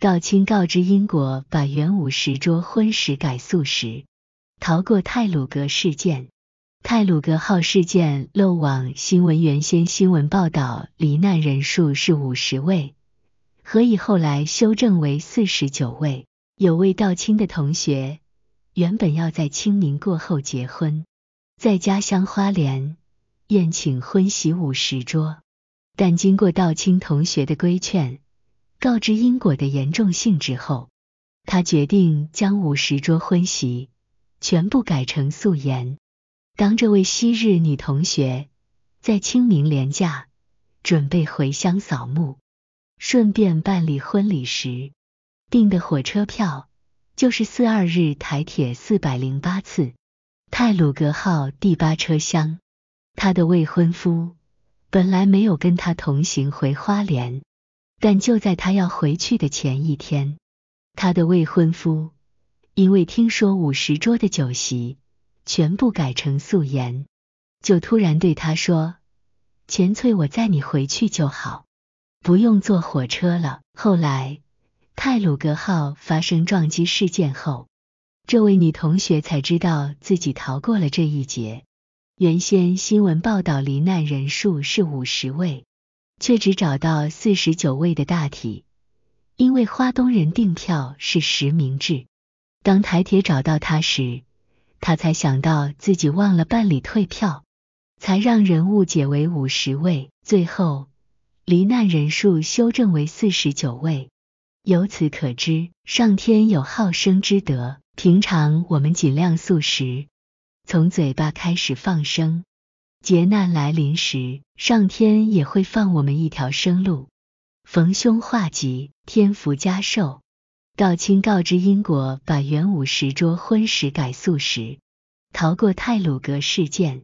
道清告知英国，把元五十桌婚食改素食，逃过泰鲁格事件。泰鲁格号事件漏网新闻原先新闻报道罹难人数是五十位，何以后来修正为四十九位？有位道清的同学原本要在清明过后结婚，在家乡花莲宴请婚喜五十桌，但经过道清同学的规劝。告知因果的严重性之后，他决定将五十桌婚席全部改成素颜。当这位昔日女同学在清明廉假准备回乡扫墓，顺便办理婚礼时，订的火车票就是四二日台铁四百零八次泰鲁格号第八车厢。她的未婚夫本来没有跟她同行回花莲。但就在他要回去的前一天，他的未婚夫因为听说五十桌的酒席全部改成素颜，就突然对他说：“钱翠，我载你回去就好，不用坐火车了。”后来泰鲁格号发生撞击事件后，这位女同学才知道自己逃过了这一劫。原先新闻报道罹难人数是五十位。却只找到四十九位的大体，因为花东人订票是实名制。当台铁找到他时，他才想到自己忘了办理退票，才让人误解为五十位。最后，罹难人数修正为四十九位。由此可知，上天有好生之德。平常我们尽量素食，从嘴巴开始放生。劫难来临时，上天也会放我们一条生路，逢凶化吉，天福加寿。道清告知因果，把元武石桌婚食改素食，逃过泰鲁格事件。